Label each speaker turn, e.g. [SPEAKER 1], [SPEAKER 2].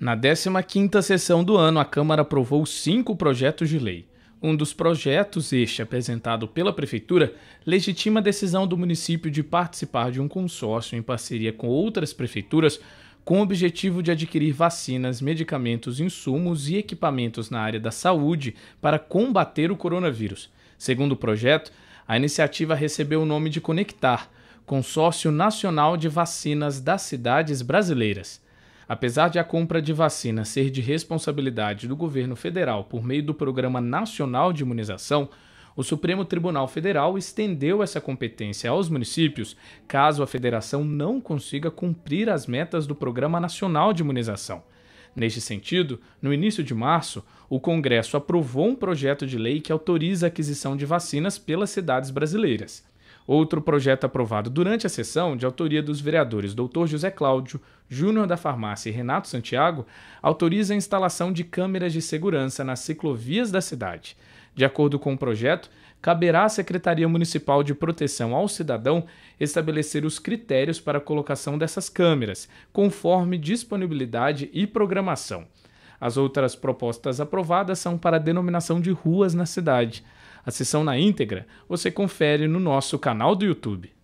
[SPEAKER 1] Na 15ª sessão do ano, a Câmara aprovou cinco projetos de lei. Um dos projetos, este apresentado pela Prefeitura, legitima a decisão do município de participar de um consórcio em parceria com outras prefeituras com o objetivo de adquirir vacinas, medicamentos, insumos e equipamentos na área da saúde para combater o coronavírus. Segundo o projeto, a iniciativa recebeu o nome de Conectar Consórcio Nacional de Vacinas das Cidades Brasileiras. Apesar de a compra de vacina ser de responsabilidade do governo federal por meio do Programa Nacional de Imunização, o Supremo Tribunal Federal estendeu essa competência aos municípios caso a federação não consiga cumprir as metas do Programa Nacional de Imunização. Neste sentido, no início de março, o Congresso aprovou um projeto de lei que autoriza a aquisição de vacinas pelas cidades brasileiras. Outro projeto aprovado durante a sessão, de autoria dos vereadores Dr. José Cláudio, Júnior da Farmácia e Renato Santiago, autoriza a instalação de câmeras de segurança nas ciclovias da cidade. De acordo com o projeto, caberá à Secretaria Municipal de Proteção ao Cidadão estabelecer os critérios para a colocação dessas câmeras, conforme disponibilidade e programação. As outras propostas aprovadas são para a denominação de ruas na cidade. A sessão na íntegra você confere no nosso canal do YouTube.